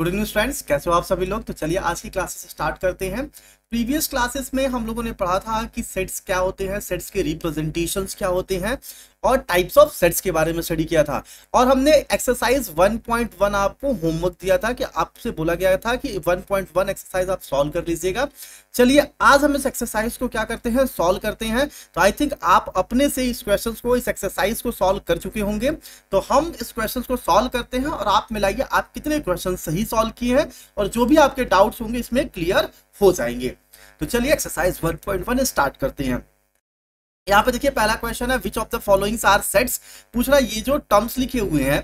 good evening friends कैसे हो आप सभी लोग तो चलिए आज की क्लासेस स्टार्ट करते हैं प्रीवियस क्लासेस में हम लोगों ने पढ़ा था कि सेट्स क्या होते हैं सेट्स के रिप्रेजेंटेशन क्या होते हैं और टाइप्स ऑफ सेट्स के बारे में स्टडी किया था और हमने एक्सरसाइज 1.1 आपको होमवर्क दिया था कि आपसे बोला गया था कि 1.1 एक्सरसाइज आप सॉल्व कर लीजिएगा चलिए आज हम इस एक्सरसाइज को क्या करते हैं सॉल्व करते हैं तो आई थिंक आप अपने से इस क्वेश्चन को इस एक्सरसाइज को सॉल्व कर चुके होंगे तो हम इस क्वेश्चन को सॉल्व करते हैं और आप मिलाइए आप कितने क्वेश्चन सही सॉल्व किए हैं और जो भी आपके डाउट्स होंगे इसमें क्लियर हो जाएंगे तो चलिए exercise one point one start करते हैं यहाँ पे देखिए पहला क्वेश्चन है which of the followings are sets पूछ रहा है ये जो टर्म्स लिखे हुए हैं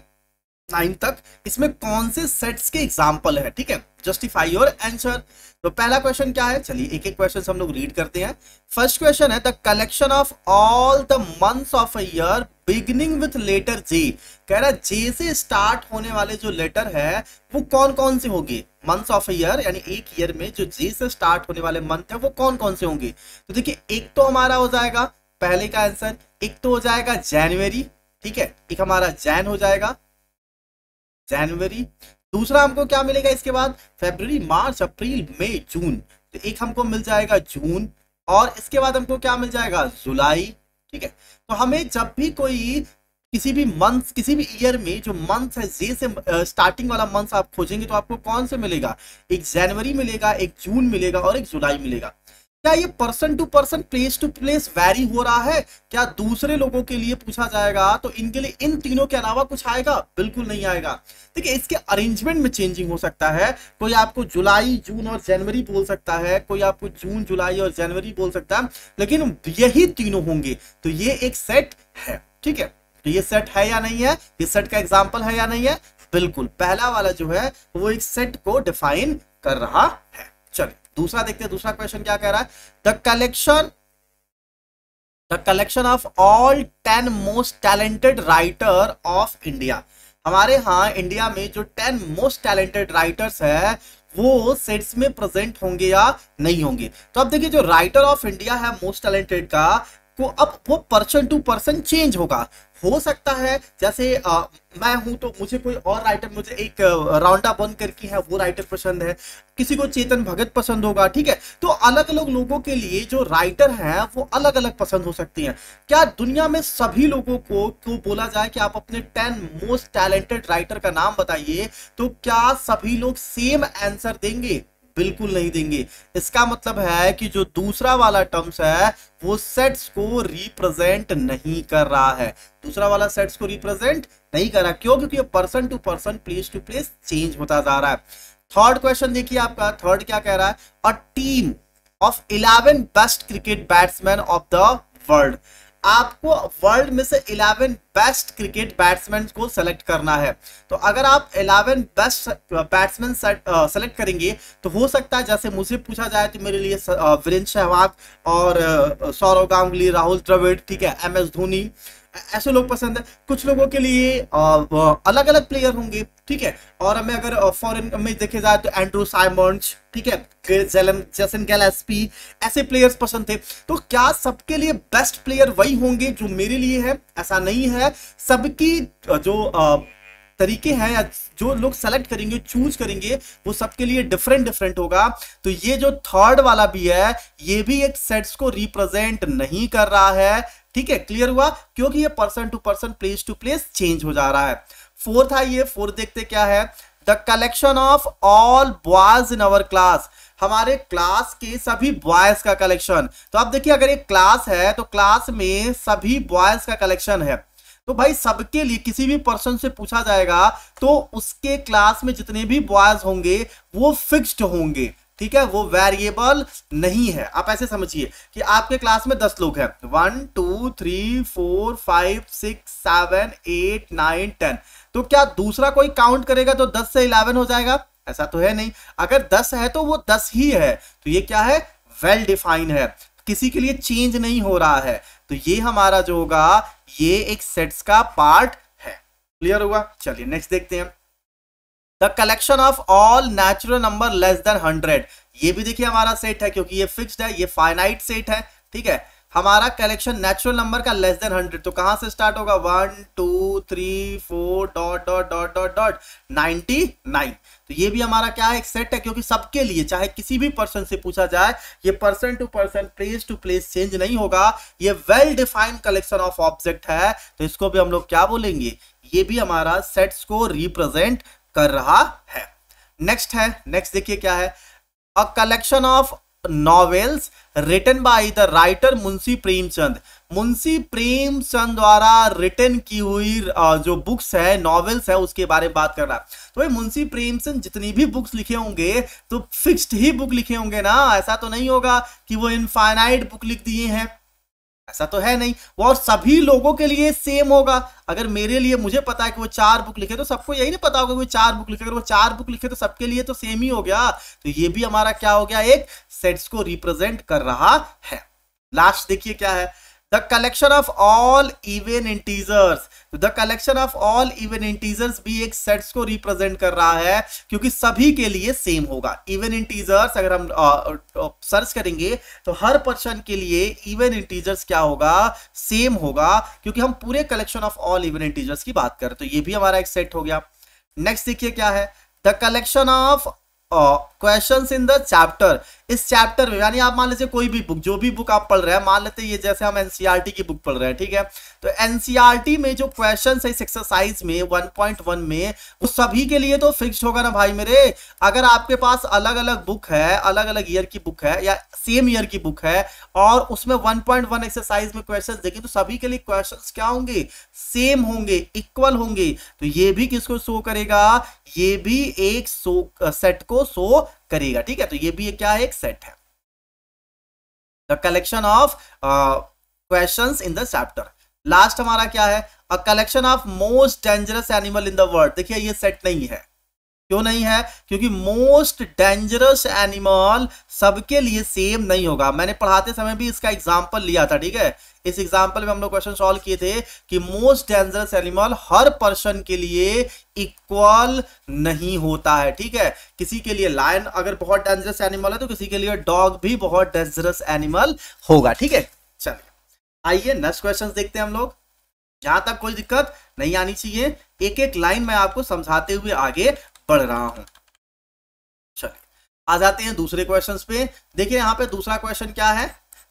नाइन तक इसमें कौन से सेट्स के एग्जाम्पल है ठीक है जस्टिफाई योर आंसर तो पहला क्वेश्चन क्या है चलिए एक एक क्वेश्चन हम लोग रीड करते हैं फर्स्ट क्वेश्चन है the collection of all the months of a year beginning with letter J कह रहा है जे से स्टार्ट होने वाले जो लेटर है वो कौन कौन से होंगे मंथ ऑफ ईयर यानी एक ईयर में जो जे से स्टार्ट होने वाले मंथ है वो कौन कौन से होंगे तो देखिए एक तो हमारा हो जाएगा पहले का आंसर एक तो हो जाएगा जनवरी ठीक है एक हमारा जैन हो जाएगा जनवरी दूसरा हमको क्या मिलेगा इसके बाद फेब्रवरी मार्च अप्रैल मई जून तो एक हमको मिल जाएगा जून और इसके बाद हमको क्या मिल जाएगा जुलाई ठीक है तो हमें जब भी कोई किसी भी मंथ किसी भी ईयर में जो मंथ है जे से स्टार्टिंग वाला मंथ आप खोजेंगे तो आपको कौन से मिलेगा एक जनवरी मिलेगा एक जून मिलेगा और एक जुलाई मिलेगा क्या ये person to person place to place vary हो रहा है क्या दूसरे लोगों के लिए पूछा जाएगा तो इनके लिए इन तीनों के अलावा कुछ आएगा बिल्कुल नहीं आएगा देखिए इसके अरेंजमेंट में चेंजिंग हो सकता है कोई आपको जुलाई जून और जनवरी बोल सकता है कोई आपको जून जुलाई और जनवरी बोल सकता है लेकिन यही तीनों होंगे तो ये एक सेट है ठीक है तो ये सेट है या नहीं है ये सेट का एग्जाम्पल है या नहीं है बिल्कुल पहला वाला जो है वो एक सेट को डिफाइन कर रहा है चलिए दूसरा देखते हैं दूसरा क्वेश्चन क्या कह रहा है the collection the collection of all ten most talented writer of India हमारे यहाँ इंडिया में जो टेन मोस्ट टैलेंटेड राइटर्स है वो सेट्स में प्रेजेंट होंगे या नहीं होंगे तो अब देखिए जो राइटर ऑफ इंडिया है मोस्ट टैलेंटेड का तो अब वो पर्सन टू पर्सन चेंज होगा हो सकता है जैसे आ, मैं हूं तो मुझे कोई और राइटर मुझे एक राउंडा बंद करके है वो राइटर पसंद है किसी को चेतन भगत पसंद होगा ठीक है तो अलग अलग लोगों के लिए जो राइटर हैं वो अलग अलग पसंद हो सकती हैं क्या दुनिया में सभी लोगों को तो बोला जाए कि आप अपने टेन मोस्ट टैलेंटेड राइटर का नाम बताइए तो क्या सभी लोग सेम आंसर देंगे बिल्कुल नहीं देंगे इसका मतलब है कि जो दूसरा वाला टर्म्स है वो सेट्स को रिप्रेजेंट नहीं कर रहा है दूसरा वाला सेट्स को रिप्रेजेंट नहीं कर रहा क्यों क्योंकि person to person place to place change होता जा रहा है थर्ड क्वेश्चन देखिए आपका थर्ड क्या कह रहा है a team of eleven best cricket batsman of the world आपको वर्ल्ड में से 11 बेस्ट क्रिकेट बैट्समैन को सेलेक्ट करना है तो अगर आप 11 बेस्ट बैट्समैन सेलेक्ट करेंगे तो हो सकता है जैसे मुझसे पूछा जाए तो मेरे लिए वीरेंद्र सहवाग और सौरव गांगुली राहुल द्रविड़ ठीक है एम एस धोनी ऐसे लोग पसंद है कुछ लोगों के लिए अलग अलग प्लेयर होंगे ठीक है और हमें अगर फॉरेन में देखे जाए तो एंड्रू साइमंड्स ठीक है जैसन गैलेस्पी ऐसे प्लेयर्स पसंद थे तो क्या सबके लिए बेस्ट प्लेयर वही होंगे जो मेरे लिए है ऐसा नहीं है सबकी जो तरीके हैं या जो लोग सेलेक्ट करेंगे चूज करेंगे वो सबके लिए डिफरेंट डिफरेंट होगा तो ये जो थर्ड वाला भी है ये भी एक सेट्स को रिप्रेजेंट नहीं कर रहा है ठीक है क्लियर हुआ क्योंकि ये person to person place to place change हो जा रहा है फोर्थ आइए फोर्थ देखते क्या है the collection of all boys in our class हमारे क्लास के सभी बॉयज का कलेक्शन तो आप देखिए अगर एक क्लास है तो क्लास में सभी बॉयज का कलेक्शन है तो भाई सबके लिए किसी भी पर्सन से पूछा जाएगा तो उसके क्लास में जितने भी बॉयज होंगे वो फिक्स्ड होंगे ठीक है वो वेरिएबल नहीं है आप ऐसे समझिए कि आपके क्लास में दस लोग हैं one two three four five six seven eight nine ten तो क्या दूसरा कोई काउंट करेगा तो दस से इलेवन हो जाएगा ऐसा तो है नहीं अगर दस है तो वो दस ही है तो ये क्या है वेल well डिफाइन है किसी के लिए चेंज नहीं हो रहा है तो ये हमारा जो होगा ये एक सेट्स का पार्ट है क्लियर होगा चलिए नेक्स्ट देखते हैं the collection of all natural number less than hundred ये भी देखिए हमारा सेट है क्योंकि ये फिक्स्ड है ये फाइनाइट सेट है ठीक है हमारा कलेक्शन नेचुरल नंबर का लेस देन हंड्रेड तो कहां से स्टार्ट होगा one two three four dot dot dot dot dot ninety nine तो ये भी हमारा क्या है एक सेट है क्योंकि सबके लिए चाहे किसी भी पर्सन से पूछा जाए ये person to person place to place change नहीं होगा ये well defined collection of object है तो इसको भी हम लोग क्या बोलेंगे ये भी हमारा सेट्स को रिप्रेजेंट कर रहा है नेक्स्ट है नेक्स्ट देखिए क्या है a collection of novels written by the writer Munshi Premchand Munshi Premchand द्वारा रिटन की हुई जो बुक्स है नॉवेल्स है उसके बारे में बात कर रहा तो भाई मुंशी प्रेमचंद जितनी भी बुक्स लिखे होंगे तो फिक्स्ड ही बुक लिखे होंगे ना ऐसा तो नहीं होगा कि वो इनफाइनाइट बुक लिख दिए हैं ऐसा तो है नहीं वो और सभी लोगों के लिए सेम होगा अगर मेरे लिए मुझे पता है कि वो चार बुक लिखे तो सबको यही नहीं पता होगा कि चार बुक लिखे अगर वो चार बुक लिखे तो सबके लिए तो सेम ही हो गया तो ये भी हमारा क्या हो गया एक सेट्स को रिप्रेजेंट कर रहा है लास्ट देखिए क्या है the collection of all even integers the collection of all even integers bhi ek sets ko represent kar raha hai kyunki sabhi ke liye same hoga even integers agar hum uh, uh, search karenge to har person ke liye even integers kya hoga same hoga kyunki hum pure collection of all even integers ki baat kar rahe to ye bhi hamara ek set ho gaya next dekhiye kya hai the collection of question in the chapter इस chapter में यानी आप मान लेते कोई भी book जो भी बुक आप पढ़ रहे हैं मान लेते ये जैसे हम एनसीईआरटी e की बुक पढ़ रहे हैं ठीक है तो एनसीईआरटी e में जो क्वेश्चन है इस एक्सरसाइज में वन पॉइंट वन में वो सभी के लिए तो फिक्स होगा ना भाई मेरे अगर आपके पास अलग अलग बुक है अलग अलग ईयर की बुक है या सेम ईयर की बुक है और उसमें वन एक्सरसाइज में क्वेश्चन देखें तो सभी के लिए क्वेश्चन क्या होंगे सेम होंगे इक्वल होंगे तो ये भी किसको शो करेगा ये भी एक सेट को शो करेगा ठीक है तो ये भी क्या है एक सेट है the collection of question in the chapter last हमारा क्या है a collection of most dangerous animal in the world देखिए ये सेट नहीं है क्यों नहीं है क्योंकि मोस्ट डेंजरस एनिमल सबके लिए सेम नहीं होगा मैंने पढ़ाते समय भी इसका एग्जाम्पल लिया था ठीक है इस एग्जाम्पल में हम लोग क्वेश्चन सॉल्व किए थे कि मोस्ट डेंजरस एनिमल हर पर्सन के लिए इक्वल नहीं होता है ठीक है किसी के लिए लायन अगर बहुत डेंजरस एनिमल है तो किसी के लिए डॉग भी बहुत डेंजरस एनिमल होगा ठीक है चलिए आइए नेक्स्ट क्वेश्चन देखते हैं हम लोग जहां तक कोई दिक्कत नहीं आनी चाहिए एक एक लाइन मैं आपको समझाते हुए आगे पढ़ रहा हूं चलिए आ जाते हैं दूसरे क्वेश्चन पे देखिए यहां पर दूसरा क्वेश्चन क्या है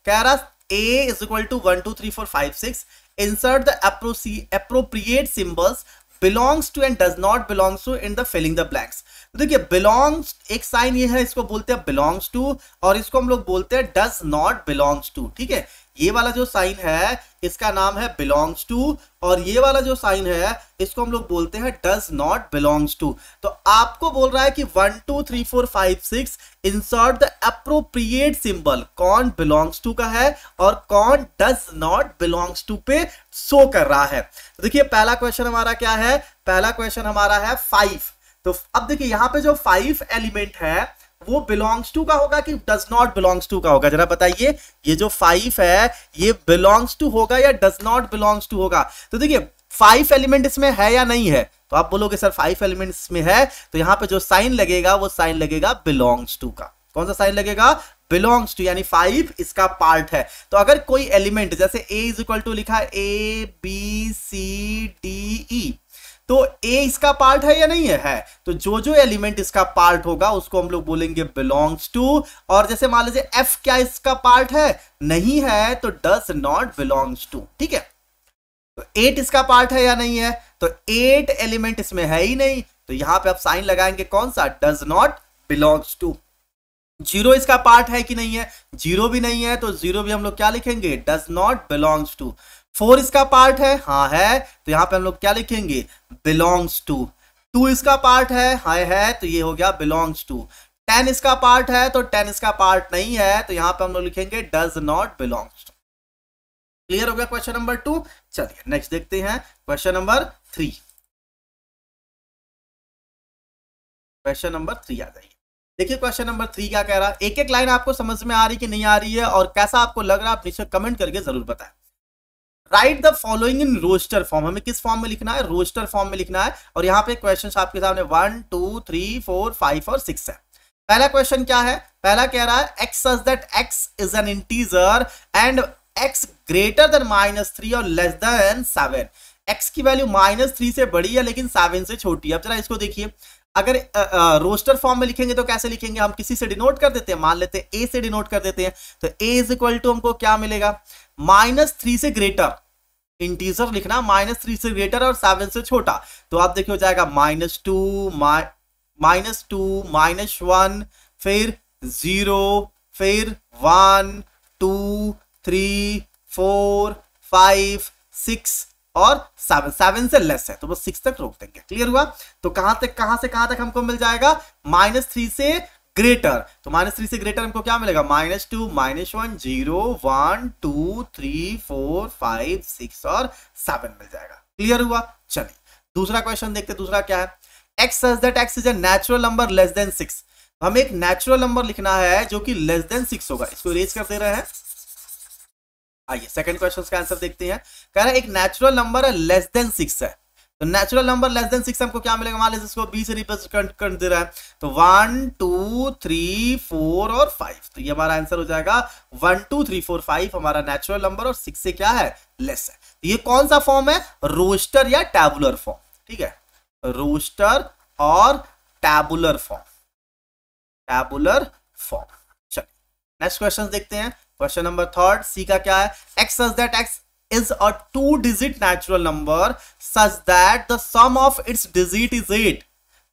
कह रहा A is equal to one two three four five six insert the symbols belongs to and does not belongs to in the filling the blanks देखिए belongs एक साइन ये है इसको बोलते हैं बिलोंग्स टू और इसको हम लोग बोलते हैं डज नॉट बिलोंग्स टू ठीक है ये वाला जो साइन है इसका नाम है बिलोंग्स टू और ये वाला जो साइन है इसको हम लोग बोलते हैं डज नॉट बिलोंग्स टू तो आपको बोल रहा है कि one two three four five six insert the appropriate symbol कौन बिलोंग्स टू का है और कौन डज नॉट बिलोंग्स टू पे शो कर रहा है तो देखिए पहला क्वेश्चन हमारा क्या है पहला क्वेश्चन हमारा है फाइव तो अब देखिए यहाँ पे जो फाइव एलिमेंट है वो बिलोंग्स टू का होगा कि डज नॉट बिलोंग्स टू का होगा जरा बताइए ये जो फाइव है ये बिलोंग्स टू होगा या डज नॉट बिलोंग्स टू होगा तो देखिए फाइव एलिमेंट इसमें है या नहीं है तो आप बोलोगे सर फाइव एलिमेंट इसमें है तो यहां पे जो साइन लगेगा वो साइन लगेगा बिलोंग्स टू का कौन सा साइन लगेगा बिलोंग्स टू यानी फाइव इसका पार्ट है तो अगर कोई एलिमेंट जैसे ए इज इक्वल टू लिखा A B C D E तो ए इसका पार्ट है या नहीं है, है तो जो जो एलिमेंट इसका पार्ट होगा उसको हम लोग बोलेंगे बिलोंग्स टू और जैसे मान लीजिए एफ क्या इसका पार्ट है नहीं है तो डज नॉट बिलोंग्स टू ठीक है तो एट इसका पार्ट है या नहीं है तो एट एलिमेंट इसमें है ही नहीं तो यहां पर आप साइन लगाएंगे कौन सा does not belongs to zero इसका पार्ट है कि नहीं है जीरो भी नहीं है तो जीरो भी हम लोग क्या लिखेंगे does not belongs to four इसका पार्ट है हाँ है तो यहाँ पे हम लोग क्या लिखेंगे बिलोंग्स टू टू इसका पार्ट है हाँ है तो ये हो गया बिलोंग्स टू टेन इसका पार्ट है तो टेन इसका पार्ट नहीं है तो यहाँ पे हम लोग लिखेंगे does not belongs to clear हो गया क्वेश्चन नंबर टू चलिए नेक्स्ट देखते हैं question number three question number three आ जाइए देखिए क्वेश्चन नंबर थ्री क्या कह रहा है एक एक लाइन आपको समझ में आ रही कि नहीं आ रही है और कैसा आपको लग रहा है आप नीचे कमेंट करके जरूर बताएं write the following in roster form हमें किस फॉर्म में लिखना है रोस्टर फॉर्म में लिखना है और यहाँ पे क्वेश्चन आपके सामने one two three four five और सिक्स है पहला क्वेश्चन क्या है पहला कह रहा है X such that x is an integer and X greater than minus three और लेस देन सेवन एक्स की वैल्यू माइनस थ्री से बड़ी है लेकिन सेवन से छोटी है अब जरा इसको देखिए अगर रोस्टर फॉर्म में लिखेंगे तो कैसे लिखेंगे हम किसी से डिनोट कर देते हैं मान लेते हैं ए से डिनोट कर देते हैं तो ए इज इक्वल टू हमको क्या मिलेगा माइनस थ्री से ग्रेटर इंटीजर लिखना माइनस थ्री से ग्रेटर और सेवन से छोटा तो आप देखिए हो जाएगा minus two minus two minus one फिर जीरो फिर one two three four five six और सेवन सेवन से लेस है तो बस सिक्स तक रोक देंगे क्लियर हुआ तो कहां तक कहां से कहां तक हमको मिल जाएगा माइनस थ्री से ग्रेटर तो माइनस थ्री से ग्रेटर हमको क्या मिलेगा minus two minus one zero one two three four five six और सेवन मिल जाएगा क्लियर हुआ चलिए दूसरा क्वेश्चन देखते दूसरा क्या है X that x is a number less than six हमें एक नेचुरल नंबर लिखना है जो कि लेस देन सिक्स होगा इसको रेज कर दे रहे हैं आइए सेकंड क्वेश्चन का आंसर देखते हैं कह रहा है एक नेचुरल नंबर है लेस देन सिक्स है तो natural number less than six हमको क्या मिलेगा मान लीजिए इसको बीस रिप्रेजेंट कर दे रहा है तो वन टू थ्री फोर और फाइव तो ये हमारा आंसर हो जाएगा one two three four five हमारा नेचुरल नंबर और सिक्स से क्या है लेस है तो ये कौन सा फॉर्म है रोस्टर या टैबुलर फॉर्म ठीक है रोस्टर और टैबुलर फॉर्म टैबुलर फॉर्म चलिए नेक्स्ट क्वेश्चन देखते हैं क्वेश्चन नंबर थर्ड सी का क्या है x such that X is a two digit natural number such that the sum of its digit is 8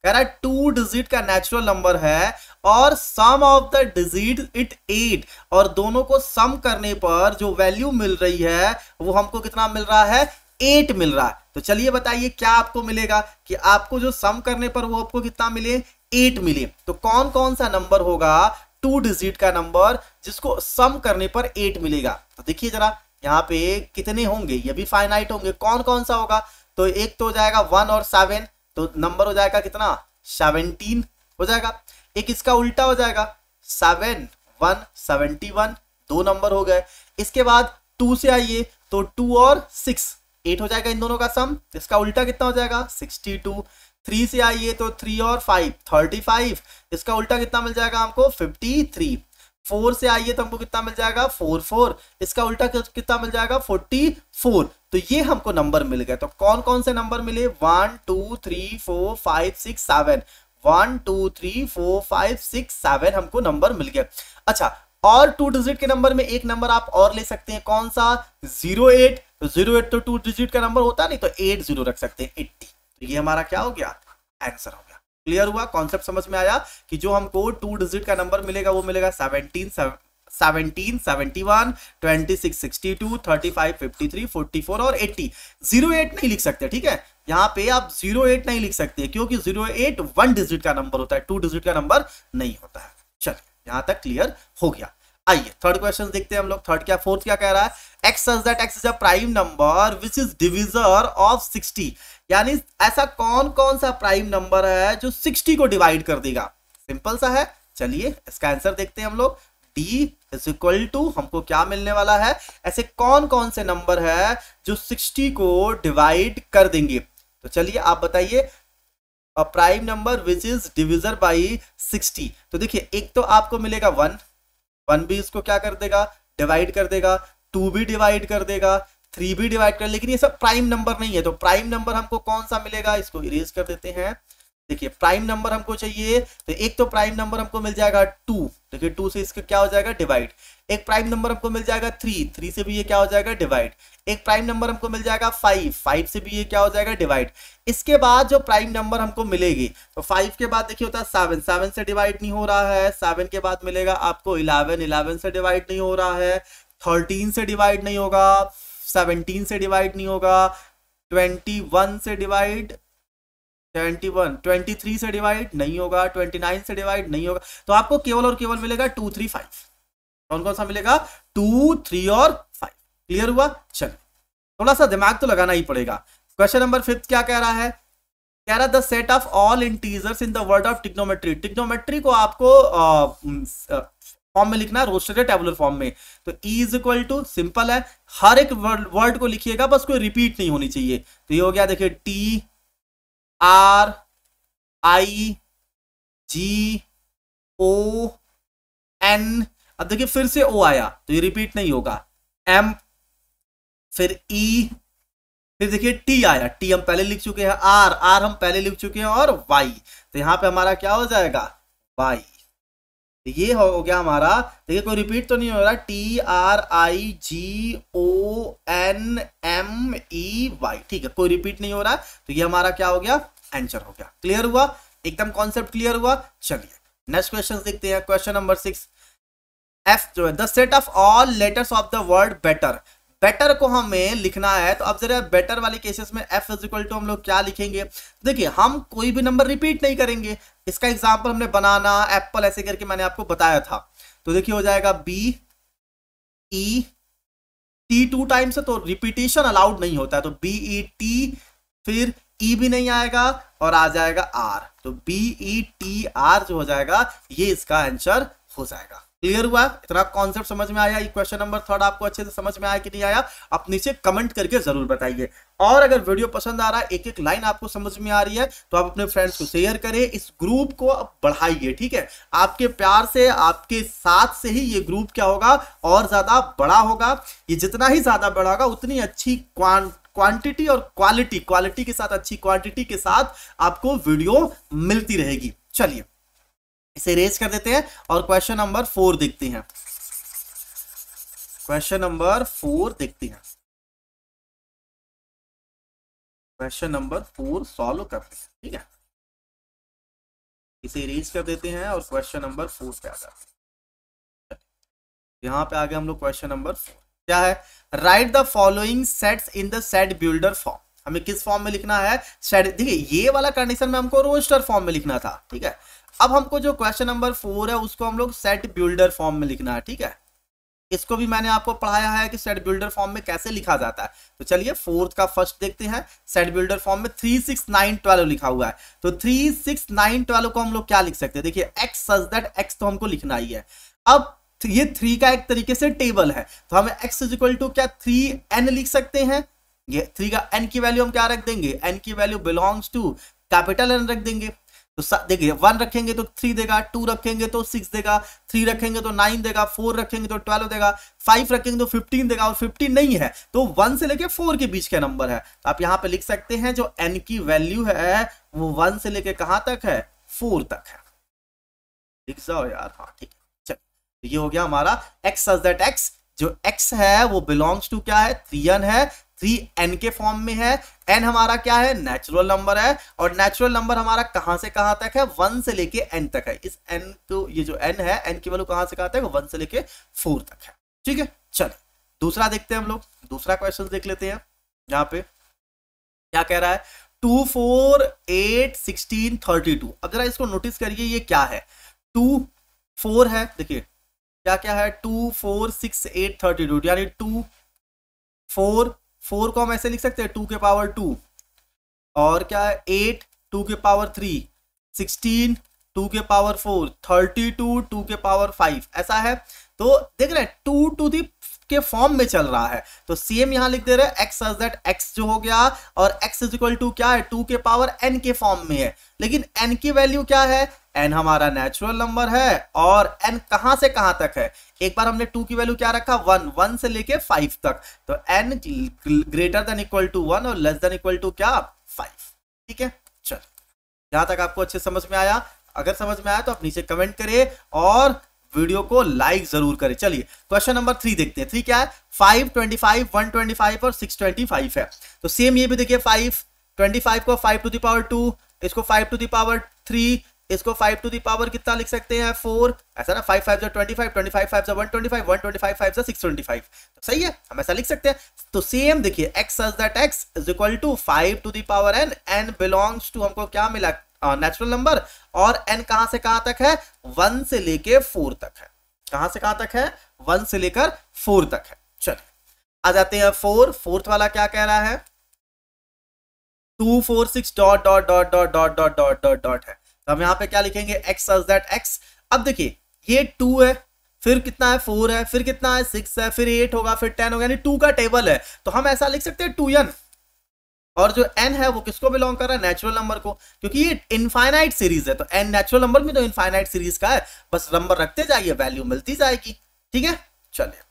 कह रहा है टू डिजिट का नेचुरल नंबर है और sum of the digit it eight और दोनों को सम करने पर जो वैल्यू मिल रही है वो हमको कितना मिल रहा है एट मिल रहा है तो चलिए बताइए क्या आपको मिलेगा कि आपको जो सम करने पर वो आपको कितना मिले एट मिले तो कौन कौन सा नंबर होगा टू डिजिट का नंबर जिसको सम करने पर एट मिलेगा तो देखिए जरा यहाँ पे कितने होंगे ये भी फाइनाइट होंगे कौन कौन सा होगा तो एक तो हो जाएगा वन और सेवन तो नंबर हो जाएगा कितना सेवनटीन हो जाएगा एक इसका उल्टा हो जाएगा सेवन वन सेवेंटी वन दो नंबर हो गए इसके बाद टू से आइए तो टू और सिक्स एट हो जाएगा इन दोनों का सम इसका उल्टा कितना हो जाएगा सिक्सटी टू थ्री से आइए तो थ्री और फाइव थर्टी फाइव इसका उल्टा कितना मिल जाएगा हमको फिफ्टी थ्री फोर से आइए तो हमको कितना मिल जाएगा फोर फोर इसका उल्टा कितना मिल जाएगा फोर्टी फोर तो ये हमको नंबर मिल गए तो कौन कौन से नंबर मिले one two three four five six seven one two three four five six seven हमको नंबर मिल गया अच्छा और टू डिजिट के नंबर में एक नंबर आप और ले सकते हैं कौन सा जीरो एट तो जीरो एट तो टू डिजिट का नंबर होता नहीं तो एट जीरो रख सकते हैं एट्टी तो ये हमारा क्या हो गया आंसर हो गया क्लियर हुआ कॉन्सेप्ट समझ में आया कि जो हमको टू डिजिट का नंबर मिलेगा वो मिलेगा seventeen seventeen seventy one twenty six sixty two thirty five fifty three forty four और एट्टी जीरो एट नहीं लिख सकते ठीक है यहाँ पे आप जीरो एट नहीं लिख सकते क्योंकि जीरो एट वन डिजिट का नंबर होता है टू डिजिट का नंबर नहीं होता है चलिए यहाँ तक क्लियर हो गया आइए थर्ड क्वेश्चन देखते हैं हम लोग थर्ड क्या फोर्थ क्या कह रहा है x such that x is a prime number which is divisor of 60 यानी ऐसा कौन कौन सा प्राइम नंबर है जो 60 को डिवाइड कर देगा सिंपल सा है चलिए इसका आंसर देखते हैं हम लोग d is equal to हमको क्या मिलने वाला है ऐसे कौन कौन से नंबर है जो 60 को डिवाइड कर देंगे तो चलिए आप बताइए prime number which is divisor by sixty तो देखिए एक तो आपको मिलेगा वन वन भी इसको क्या कर देगा डिवाइड कर देगा टू भी डिवाइड कर देगा थ्री भी डिवाइड कर लेकिन ये सब प्राइम नंबर नहीं है तो प्राइम नंबर हमको कौन सा मिलेगा इसको इरेज कर देते हैं देखिए प्राइम नंबर हमको चाहिए तो एक तो प्राइम नंबर हमको मिल जाएगा टू देखिए टू से इसका क्या हो जाएगा डिवाइड एक प्राइम नंबर हमको मिल जाएगा थ्री थ्री से भी ये क्या हो जाएगा डिवाइड एक प्राइम नंबर हमको मिल जाएगा फाइव फाइव से भी ये क्या हो जाएगा डिवाइड इसके बाद जो प्राइम नंबर हमको मिलेगी तो फाइव के बाद देखिए होता है सेवन सेवन से डिवाइड नहीं हो रहा है सेवन के बाद मिलेगा आपको इलेवन इलेवन से डिवाइड नहीं हो रहा है थर्टीन से डिवाइड नहीं होगा सेवनटीन से डिवाइड नहीं होगा ट्वेंटी वन से divide twenty one twenty three से डिवाइड नहीं होगा ट्वेंटी नाइन से डिवाइड नहीं होगा तो आपको केवल और केवल मिलेगा टू थ्री फाइव कौन कौन सा मिलेगा टू थ्री और फाइव क्लियर हुआ चलिए थोड़ा सा दिमाग तो लगाना ही पड़ेगा क्वेश्चन नंबर फिफ्थ क्या कह रहा है कह रहा है the set of all integers in the world of trigonometry trigonometry को आपको फॉर्म में लिखना है रोस्टेड टेबुलर फॉर्म में तो E is equal to simple है हर एक वर्ड को लिखिएगा बस कोई रिपीट नहीं होनी चाहिए तो ये हो गया देखिए T R I G O N अब देखिए फिर से ओ आया तो ये रिपीट नहीं होगा एम फिर ई e, फिर देखिए टी आया टी हम पहले लिख चुके हैं आर आर हम पहले लिख चुके हैं और वाई तो यहां पे हमारा क्या हो जाएगा वाई तो ये हो गया हमारा देखिए कोई रिपीट तो नहीं हो रहा T R I G O N M E Y ठीक है कोई रिपीट नहीं हो रहा तो ये हमारा क्या हो गया आंसर हो गया क्लियर हुआ एकदम कॉन्सेप्ट क्लियर हुआ चलिए नेक्स्ट क्वेश्चन देखते हैं क्वेश्चन नंबर सिक्स एफ जो है the set of all letters of the word better better को हमें लिखना है तो अब जरा बेटर वाले केसेस में एफ इज इक्वल टू हम लोग क्या लिखेंगे देखिए हम कोई भी नंबर रिपीट नहीं करेंगे इसका एग्जाम्पल हमने बनाना एप्पल ऐसे करके मैंने आपको बताया था तो देखिए हो जाएगा B E T two times है तो रिपीटेशन अलाउड नहीं होता है तो बी ई टी फिर ई e भी नहीं आएगा और आ जाएगा आर तो बी ई टी आर जो हो जाएगा ये इसका आंसर हो जाएगा क्लियर हुआ इतना कॉन्सेप्ट समझ में आया क्वेश्चन नंबर थर्ड आपको अच्छे से समझ में आया कि नहीं आया आप नीचे कमेंट करके जरूर बताइए और अगर वीडियो पसंद आ रहा है एक एक लाइन आपको समझ में आ रही है तो आप अपने फ्रेंड्स को शेयर करें इस ग्रुप को बढ़ाइए ठीक है आपके प्यार से आपके साथ से ही ये ग्रुप क्या होगा और ज्यादा बड़ा होगा ये जितना ही ज्यादा बड़ा होगा उतनी अच्छी क्वान क्वांटिटी और क्वालिटी क्वालिटी के साथ अच्छी क्वांटिटी के साथ आपको वीडियो मिलती रहेगी चलिए इसे रेज कर देते हैं और क्वेश्चन नंबर फोर देखते हैं क्वेश्चन नंबर फोर देखते हैं क्वेश्चन नंबर फोर सॉल्व करते हैं ठीक है इसे रेज कर देते हैं और क्वेश्चन नंबर फोर पे आ जाते हैं यहां पे आ गए हम लोग क्वेश्चन नंबर फोर क्या है write the following sets in the set builder form हमें किस फॉर्म में लिखना है सेट देखिए ये वाला कंडीशन में हमको रोस्टर फॉर्म में लिखना था ठीक है अब हमको जो क्वेश्चन नंबर फोर है उसको हम लोग सेट बिल्डर फॉर्म में लिखना है ठीक है इसको भी मैंने आपको पढ़ाया है कि सेट बिल्डर फॉर्म में कैसे लिखा जाता है तो चलिए फोर्थ का फर्स्ट देखते हैं सेट बिल्डर फॉर्म में थ्री सिक्स नाइन ट्वेल्व लिखा हुआ है तो थ्री सिक्स नाइन ट्वेल्व को हम लोग क्या लिख सकते हैं देखिए एक्स सच दैट एक्स तो हमको लिखना ही है अब तो ये थ्री का एक तरीके से टेबल है तो हम एक्स इज इक्वल टू क्या थ्री एन लिख सकते हैं ये थ्री का एन की वैल्यू हम क्या रख देंगे एन की value belongs to capital n रख देंगे तो देखिए वन रखेंगे तो थ्री देगा टू रखेंगे तो सिक्स देगा थ्री रखेंगे तो नाइन देगा फोर रखेंगे तो ट्वेल्व देगा फाइव रखेंगे तो फिफ्टीन देगा और फिफ्टीन नहीं है तो वन से लेके फोर के बीच का नंबर है तो आप यहाँ पे लिख सकते हैं जो एन की वैल्यू है वो वन से लेके कहां तक है फोर तक है लिख जाओ यार हाँ ठीक है ये हो गया हमारा एक्स सज दैट एक्स जो एक्स है वो बिलोंग्स टू क्या है थ्री एन है थ्री एन के फॉर्म में है एन हमारा क्या है नेचुरल नंबर है और नेचुरल नंबर हमारा कहां से कहां तक है वन से लेके एन तक है इस एन को ये जो एन है एन की वैल्यू कहां से कहां तक वन से लेके फोर तक है ठीक है चलो दूसरा देखते हैं हम लोग दूसरा क्वेश्चन देख लेते हैं यहाँ पे क्या कह रहा है two four eight sixteen thirty two अब जरा इसको नोटिस करिए ये क्या है टू फोर है देखिए क्या क्या है two four six eight thirty two यानी टू फोर फोर को हम ऐसे लिख सकते हैं टू के पावर टू और क्या है एट टू के पावर थ्री सिक्सटीन टू के power four thirty two two के पावर फाइव ऐसा है तो देख रहे हैं टू टू दी के फॉर्म में चल रहा है तो सेम यहां लिख दे रहे हैं एक्स दैट x जो हो गया और एक्स इज इक्वल टू क्या है टू के पावर एन के फॉर्म में है लेकिन एन की वैल्यू क्या है एन हमारा नेचुरल नंबर है और एन कहां से कहां तक है एक बार हमने टू की वैल्यू क्या रखा वन वन से लेके फाइव तक तो n greater than equal to one और लेस देन इक्वल टू क्या फाइव ठीक है चल यहां तक आपको अच्छे समझ में आया अगर समझ में आया तो आप नीचे कमेंट करिए और वीडियो को लाइक जरूर करें चलिए क्वेश्चन नंबर थ्री देखते हैं थ्री क्या है five twenty five one twenty five और सिक्स ट्वेंटी फाइव है तो सेम ये भी देखिए फाइव ट्वेंटी फाइव को फाइव टू दावर टू इसको फाइव टू दावर थ्री इसको फाइव टू दी पावर कितना लिख सकते हैं फोर ऐसा ना फाइव फाइव जो twenty five twenty five five जो one twenty five one twenty five five जो सिक्स ट्वेंटी फाइव तो सही है हम ऐसा लिख सकते हैं तो सेम देखिए x as that x is equal to five to the power n n belongs to हमको क्या मिला नेचुरल नंबर और एन कहां से कहां तक है वन से लेके फोर तक है कहां से कहां तक है वन से लेकर फोर तक है चलिए आ जाते हैं फोर फोर्थ वाला क्या कह रहा है two four six dot dot dot dot dot dot dot dot dot है तो हम यहाँ पे क्या लिखेंगे x सच दैट x अब देखिए ये टू है फिर कितना है फोर है फिर कितना है सिक्स है फिर एट होगा फिर टेन होगा यानी टू का टेबल है तो हम ऐसा लिख सकते हैं टू एन और जो एन है वो किसको बिलोंग कर रहा है नेचुरल नंबर को क्योंकि ये इनफाइनाइट सीरीज है तो एन नेचुरल नंबर भी तो इनफाइनाइट सीरीज का है बस नंबर रखते जाइए वैल्यू मिलती जाएगी ठीक है चलिए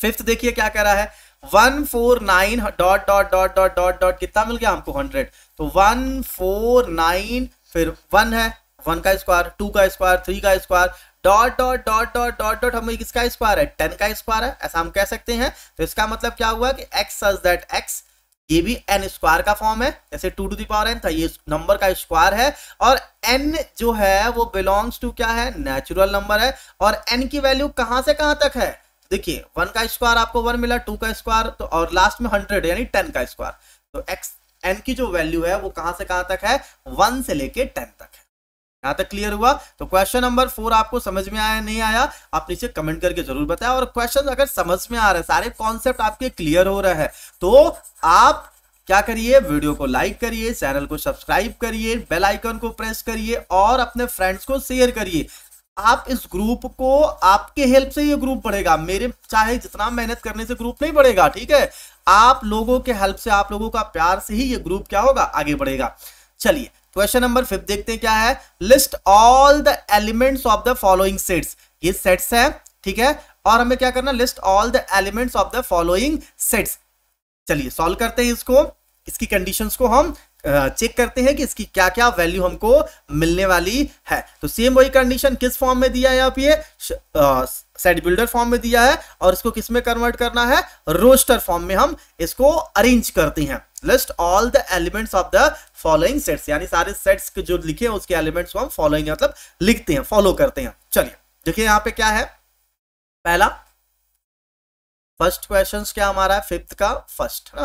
फिफ्थ देखिए क्या कह रहा है one four nine dot dot dot dot dot dot कितना मिल गया हमको हंड्रेड तो वन फोर नाइन फिर वन है वन का स्क्वायर टू का स्क्वायर थ्री का square dot dot dot dot dot dot हमें किसका स्क्वायर है टेन का स्क्वायर है ऐसा हम कह सकते हैं तो इसका मतलब क्या हुआ कि एक्स सज दैट एक्स ये भी एन स्क्वायर का फॉर्म है जैसे टू टू दावर एन था ये नंबर का स्क्वायर है और एन जो है वो बिलोंग्स टू क्या है नेचुरल नंबर है और एन की वैल्यू कहाँ से कहाँ तक है देखिए वन का स्क्वायर आपको वन मिला टू का स्क्वायर तो और लास्ट में हंड्रेड यानी टेन का स्क्वायर तो एक्स एन की जो वैल्यू है वो कहां से कहां तक है वन से लेके टेन तक है यहां तक क्लियर हुआ तो क्वेश्चन नंबर फोर आपको समझ में आया नहीं आया आप नीचे कमेंट करके जरूर बताया और क्वेश्चन अगर समझ में आ रहे सारे कॉन्सेप्ट आपके क्लियर हो रहे हैं तो आप क्या करिए वीडियो को लाइक करिए चैनल को सब्सक्राइब करिए बेल आइकन को प्रेस करिए और अपने फ्रेंड्स को शेयर करिए आप इस ग्रुप को आपके हेल्प से ये ग्रुप बढ़ेगा मेरे चाहे जितना मेहनत करने से ग्रुप नहीं बढ़ेगा ठीक है आप लोगों के हेल्प से आप लोगों का प्यार से ही ये ग्रुप क्या होगा आगे बढ़ेगा चलिए क्वेश्चन नंबर फिफ्थ देखते हैं क्या है list all the elements of the following sets ये सेट्स है ठीक है और हमें क्या करना list all the elements of the following sets चलिए सॉल्व करते हैं इसको इसकी कंडीशंस को हम चेक करते हैं कि इसकी क्या क्या वैल्यू हमको मिलने वाली है तो सेम वही कंडीशन किस फॉर्म में दिया है आप ये सेट बिल्डर फॉर्म में दिया है और इसको किस में कन्वर्ट करना है रोस्टर फॉर्म में हम इसको अरेंज करते हैं list all the elements of the following sets यानी सारे सेट्स के जो लिखे हैं उसके एलिमेंट्स को हम फॉलोइंग मतलब लिखते हैं फॉलो करते हैं चलिए देखिए यहाँ पे क्या है पहला फर्स्ट क्वेश्चन क्या हमारा है फिफ्थ का फर्स्ट ना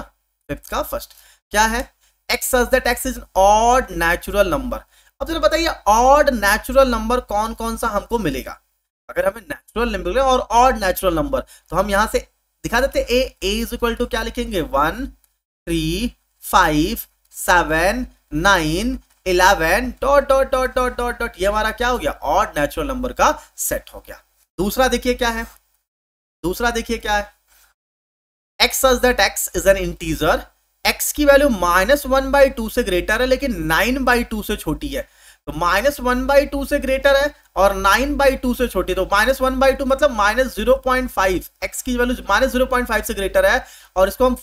फिफ्थ का फर्स्ट क्या है x such that x is odd natural number अब जरा तो बताइए ऑड नेचुरल नंबर कौन कौन सा हमको मिलेगा अगर हमें नेचुरल नंबर और ऑड नेचुरल नंबर तो हम यहां से दिखा देते A A is equal to क्या लिखेंगे one three five seven nine eleven dot dot dot dot dot dot ये हमारा क्या हो गया ऑड नेचुरल नंबर का सेट हो गया दूसरा देखिए क्या है दूसरा देखिए क्या है x such that x is an integer x की value minus one by two से ग्रेटर है लेकिन नाइन बाई टू से छोटी है तो माइनस वन बाई टू से ग्रेटर है और नाइन बाई टू से छोटी तो माइनस वन बाई टू मतलब minus zero point five x की value minus zero point five से ग्रेटर है और इसको हम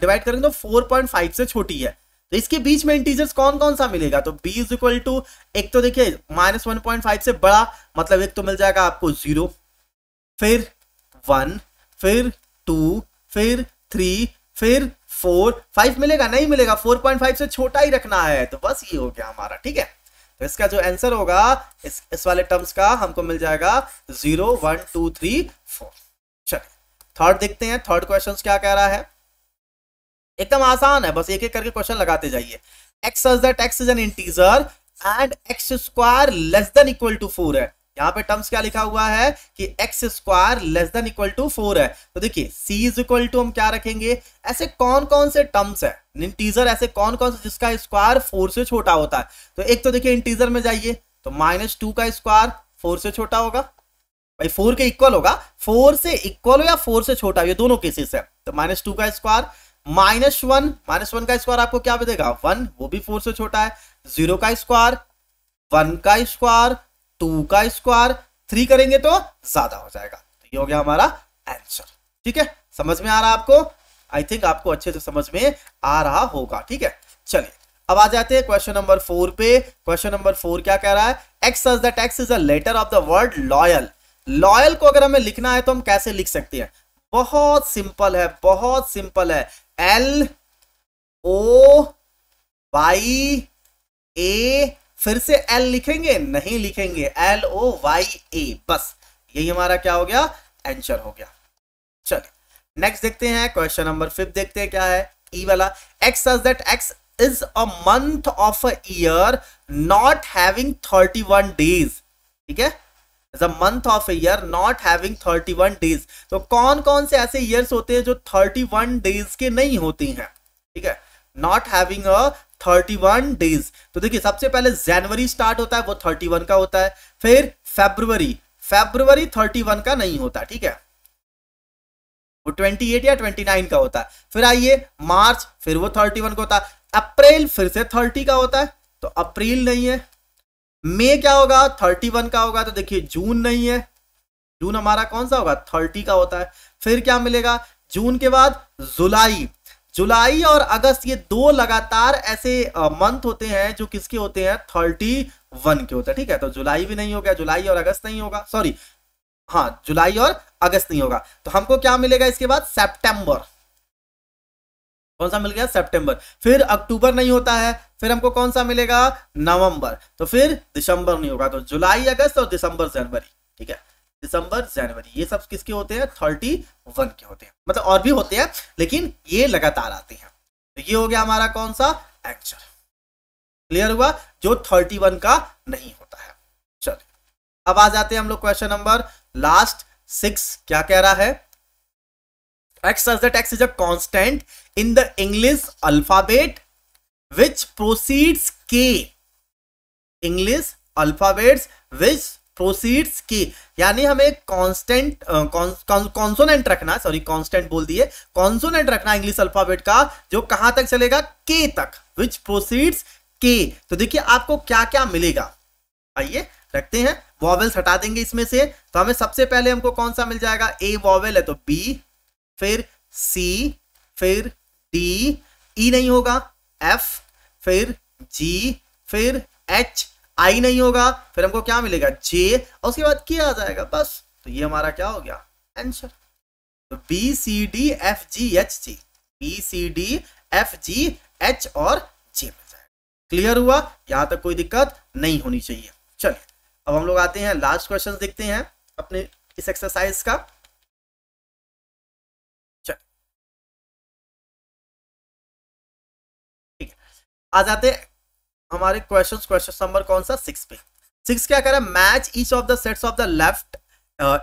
डिवाइड करेंगे तो फोर पॉइंट फाइव से छोटी है तो इसके बीच में इंटीजर्स कौन कौन सा मिलेगा तो बी इज इक्वल टू एक तो देखिए माइनस वन पॉइंट फाइव से बड़ा मतलब एक तो मिल जाएगा आपको जीरो फिर वन फिर टू फिर थ्री फिर फोर फाइव मिलेगा नहीं मिलेगा फोर पॉइंट फाइव से छोटा ही रखना है तो बस ये हो गया हमारा ठीक है तो इसका जो आंसर होगा इस, इस वाले टर्म्स का हमको मिल जाएगा zero one two three four चलिए थर्ड देखते हैं थर्ड क्वेश्चन क्या कह रहा है एकदम आसान है बस एक एक करके क्वेश्चन लगाते जाइए x as that x is an integer and x square less than equal to four है यहाँ पे टर्म्स क्या लिखा हुआ है कि x square less than equal to four है तो देखिए सी इज इक्वल टू हम क्या रखेंगे ऐसे कौन कौन से टर्म्स है इंटीजर ऐसे कौन कौन से जिसका स्क्वायर फोर से छोटा होता है तो एक तो देखिए इंटीजर में जाइए तो माइनस टू का स्क्वायर फोर से छोटा होगा भाई फोर के इक्वल होगा फोर से इक्वल हो या फोर से छोटा ये दोनों केसेस है तो माइनस टू का square minus one minus one का स्क्वायर आपको क्या देगा वन वो भी फोर से छोटा है जीरो का स्क्वायर वन का स्क्वायर टू का स्क्वायर थ्री करेंगे तो ज्यादा हो जाएगा तो ये हो गया हमारा आंसर ठीक है समझ में आ रहा आपको आई थिंक आपको अच्छे से समझ में आ रहा होगा ठीक है चलिए अब आ जाते हैं क्वेश्चन नंबर फोर पे क्वेश्चन नंबर फोर क्या कह रहा है x the that is a letter of the word loyal loyal को अगर हमें लिखना है तो हम कैसे लिख सकते हैं बहुत सिंपल है बहुत सिंपल है एल ओ वाई ए फिर से एल लिखेंगे नहीं लिखेंगे एल ओ वाई ए बस यही हमारा क्या हो गया एंसर हो गया चलिए नेक्स्ट देखते हैं क्वेश्चन नंबर फिफ्थ देखते हैं क्या है ई e वाला x such that x is a month of a year not having thirty one days ठीक है is a month of a year not having thirty one days तो कौन कौन से ऐसे ईयर्स होते हैं जो थर्टी वन डेज के नहीं होती हैं ठीक है नॉट हैविंग अ 31 डेज तो देखिए सबसे पहले जनवरी स्टार्ट होता है वो 31 का होता है फिर फेब्रुवरी फेब्रुवरी 31 का नहीं होता ठीक है वो 28 या 29 का होता है फिर आइए मार्च फिर वो 31 का होता है अप्रैल फिर से 30 का होता है तो अप्रैल नहीं है मई क्या होगा 31 का होगा तो देखिए जून नहीं है जून हमारा कौन सा होगा 30 का होता है फिर क्या मिलेगा जून के बाद जुलाई जुलाई और अगस्त ये दो लगातार ऐसे मंथ होते हैं जो किसके होते हैं थर्टी वन के होते हैं ठीक है तो जुलाई भी नहीं हो गया जुलाई और अगस्त नहीं होगा सॉरी हाँ जुलाई और अगस्त नहीं होगा तो हमको क्या मिलेगा इसके बाद सेप्टेम्बर कौन सा मिल गया सेप्टेंबर फिर अक्टूबर नहीं होता है फिर हमको कौन सा मिलेगा नवंबर तो फिर दिसंबर नहीं होगा तो जुलाई अगस्त और दिसंबर जनवरी ठीक है दिसंबर जनवरी ये सब किसके होते हैं थर्टी वन के होते हैं मतलब और भी होते हैं लेकिन ये लगातार आते हैं तो ये हो गया हमारा कौन सा एक्चुअल क्लियर हुआ जो थर्टी वन का नहीं होता है चलिए अब आ जाते हैं हम लोग क्वेश्चन नंबर लास्ट सिक्स क्या कह रहा है x the x is a constant in the English alphabet which proceeds के इंग्लिश अल्फाबेट्स विच प्रोसीड्स की यानी हमें कॉन्स्टेंट कॉन्सोनेंट रखना सॉरी कॉन्स्टेंट बोल दिए कॉन्सोनेंट रखना इंग्लिश अल्फाबेट का जो कहां तक चलेगा के तक विच प्रोसीड्स के तो देखिए आपको क्या क्या मिलेगा आइए रखते हैं वॉवेल्स हटा देंगे इसमें से तो हमें सबसे पहले हमको कौन सा मिल जाएगा ए वॉवेल है तो बी फिर सी फिर डी ई e नहीं होगा एफ फिर जी फिर एच आई नहीं होगा फिर हमको क्या मिलेगा जे और उसके बाद के आ जाएगा बस तो ये हमारा क्या हो गया आंसर तो B C D F G H G B C D F G H और जे मिल जाएगा क्लियर हुआ यहां तक कोई दिक्कत नहीं होनी चाहिए चलिए अब हम लोग आते हैं लास्ट क्वेश्चन देखते हैं अपने इस एक्सरसाइज का आ जाते हमारे क्वेश्चन क्वेश्चन नंबर कौन सा सिक्स पे सिक्स क्या करें match each of the sets of the left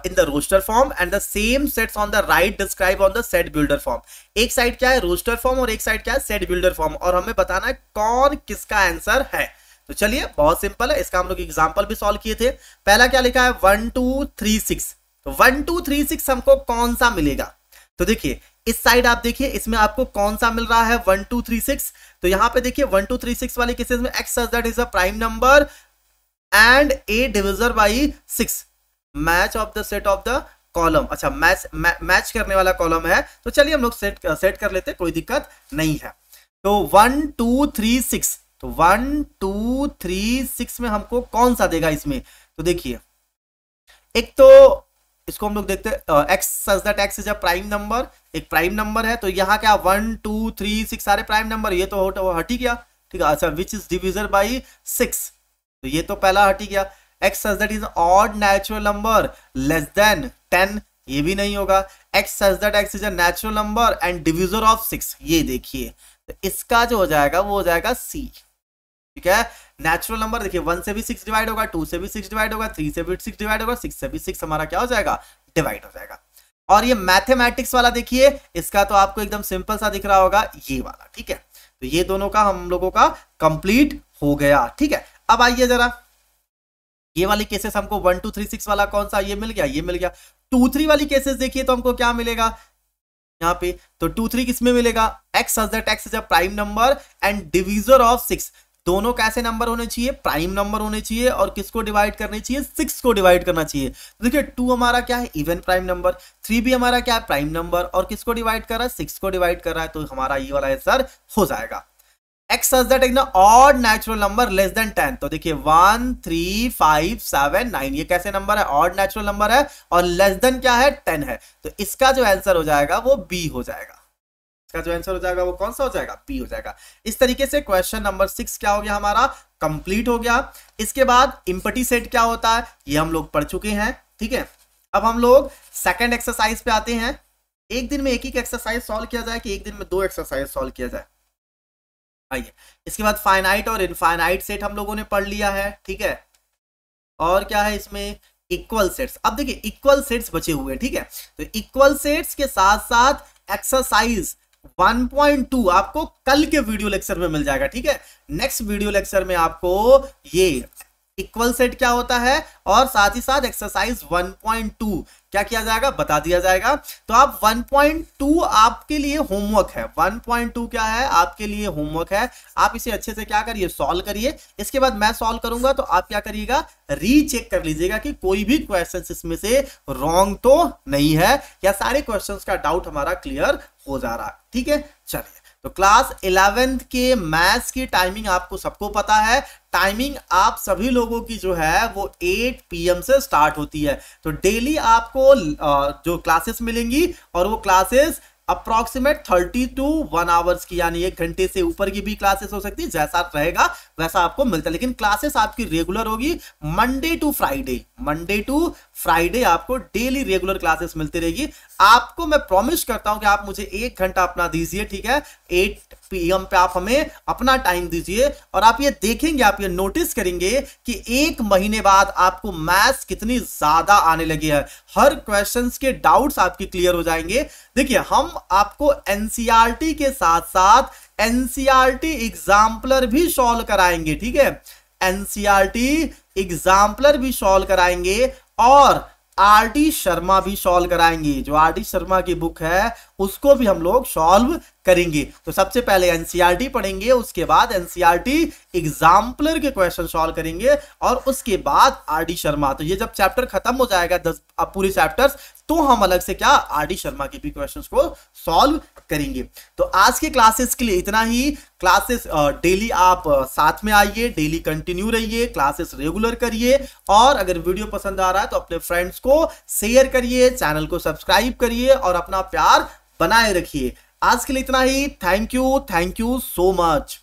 in the roster form and the same sets on the right describe on the set builder form एक side क्या है roster form और एक साइड क्या है सेट बिल्डर फॉर्म और हमें बताना है कौन किसका आंसर है तो चलिए बहुत सिंपल है इसका हम लोग एग्जाम्पल भी सॉल्व किए थे पहला क्या लिखा है वन टू थ्री सिक्स तो वन टू थ्री सिक्स हमको कौन सा मिलेगा तो देखिए इस साइड आप देखिए इसमें आपको कौन सा मिल रहा है वन टू थ्री सिक्स तो यहां पे देखिए वन टू थ्री सिक्स वाले केसेस में x that is a prime number and A divisor by six match of the set of the column अच्छा मैच मैच करने वाला कॉलम है तो चलिए हम लोग सेट सेट कर लेते कोई दिक्कत नहीं है तो वन टू थ्री सिक्स तो वन टू थ्री सिक्स में हमको कौन सा देगा इसमें तो देखिए एक तो इसको हम लोग देखते हैं x such that x is prime number एक प्राइम नंबर है तो यहाँ क्या वन टू थ्री सिक्स सारे प्राइम नंबर ये तो, तो हट ही गया ठीक है अच्छा which is division by six तो ये तो पहला हट ही गया x such that is odd natural number less than ten ये भी नहीं होगा x such that x is अचुरल number and divisor of six ये देखिए तो इसका जो हो जाएगा वो हो जाएगा सी ठीक है नेचुरल नंबर देखिए वन से भी सिक्स डिवाइड होगा टू से भी सिक्स डिवाइड होगा थ्री से भी सिक्स डिवाइड होगा सिक्स से भी सिक्स हमारा क्या हो जाएगा डिवाइड हो जाएगा और ये मैथमेटिक्स वाला देखिए इसका तो आपको एकदम सिंपल सा दिख रहा होगा ये वाला ठीक है तो ये दोनों का हम लोगों का कंप्लीट हो गया ठीक है अब आइए जरा ये वाली केसेस हमको वन टू थ्री सिक्स वाला कौन सा ये मिल गया ये मिल गया टू थ्री वाली केसेस देखिए तो हमको क्या मिलेगा यहाँ पे तो टू थ्री किसमें मिलेगा x such x prime number and divisor of six दोनों कैसे नंबर होने चाहिए प्राइम नंबर होने चाहिए और किसको डिवाइड करने चाहिए सिक्स को डिवाइड करना चाहिए तो देखिए टू हमारा क्या है इवन प्राइम नंबर थ्री भी हमारा क्या है प्राइम नंबर और किसको डिवाइड कर रहा है सिक्स को डिवाइड कर रहा है तो हमारा ये वाला आंसर हो जाएगा x such that odd natural number less than ten तो देखिए one three five seven nine ये कैसे नंबर है ऑड नेचुरल नंबर है और लेस देन क्या है टेन है तो इसका जो आंसर हो जाएगा वो बी हो जाएगा इसका जो आंसर हो जाएगा वो कौन सा हो जाएगा पी हो जाएगा इस तरीके से क्वेश्चन नंबर सिक्स क्या हो गया हमारा कंप्लीट हो गया इसके बाद इम्पटी सेट क्या होता है ये हम लोग पढ़ चुके हैं ठीक है अब हम लोग सेकेंड एक्सरसाइज पे आते हैं एक दिन में एक एक एक्सरसाइज सॉल्व किया जाए कि एक दिन में दो एक्सरसाइज सॉल्व किया जाए आइए इसके बाद फाइनाइट और इनफाइनाइट सेट हम लोगों ने पढ़ लिया है ठीक है और क्या है इसमें इक्वल सेट्स अब देखिए इक्वल सेट्स बचे हुए हैं ठीक है तो इक्वल सेट्स के साथ साथ एक्सरसाइज 1.2 आपको कल के वीडियो लेक्चर में मिल जाएगा ठीक है नेक्स्ट वीडियो लेक्चर में आपको ये इक्वल सेट क्या होता है और साथ ही साथ एक्सरसाइज 1.2 क्या किया जाएगा बता दिया जाएगा तो आप 1.2 आपके लिए होमवर्क है 1.2 क्या है आपके लिए होमवर्क है आप इसे अच्छे से क्या करिए सॉल्व करिए इसके बाद मैं सॉल्व करूंगा तो आप क्या करिएगा रीचेक कर लीजिएगा कि कोई भी क्वेश्चन इसमें से रॉन्ग तो नहीं है या सारे क्वेश्चन का डाउट हमारा क्लियर हो जा रहा ठीक है चलिए तो क्लास इलेवेंथ के मैथ्स की टाइमिंग आपको सबको पता है टाइमिंग आप सभी लोगों की जो है वो 8 पीएम से स्टार्ट होती है तो डेली आपको जो क्लासेस मिलेंगी और वो classes approximate thirty two one hours की यानी एक घंटे से ऊपर की भी क्लासेस हो सकती है जैसा रहेगा वैसा आपको मिलता है लेकिन क्लासेस आपकी रेगुलर होगी Monday to Friday Monday to Friday आपको डेली रेगुलर क्लासेस मिलती रहेगी आपको मैं प्रॉमिस करता हूं कि आप मुझे एक घंटा अपना दीजिए ठीक है एट पीएम पे आप हमें अपना टाइम दीजिए और आप ये देखेंगे आप ये नोटिस करेंगे कि एक महीने बाद आपको मैथ्स कितनी ज्यादा आने लगी है हर क्वेश्चंस के डाउट्स आपके क्लियर हो जाएंगे देखिए हम आपको एनसीईआरटी e के साथ साथ एनसीईआरटी एग्जाम्पलर भी सॉल्व कराएंगे ठीक है एनसीआरटी एग्जाम्पलर भी सॉल्व कराएंगे और आर डी शर्मा भी सॉल्व कराएंगे जो आर डी शर्मा की बुक है उसको भी हम लोग सॉल्व करेंगे तो सबसे पहले एनसीआर पढ़ेंगे उसके बाद एनसीईआरटी एग्जाम्पलर के क्वेश्चन सॉल्व करेंगे और उसके बाद आर डी शर्मा तो ये जब चैप्टर खत्म हो जाएगा दस पूरी पूरे चैप्टर्स तो हम अलग से क्या आर डी शर्मा के भी क्वेश्चंस को सॉल्व करेंगे तो आज के क्लासेस के लिए इतना ही क्लासेस डेली आप साथ में आइए डेली कंटिन्यू रहिए क्लासेस रेगुलर करिए और अगर वीडियो पसंद आ रहा है तो अपने फ्रेंड्स को शेयर करिए चैनल को सब्सक्राइब करिए और अपना प्यार बनाए रखिए आज के लिए इतना ही thank you thank you so much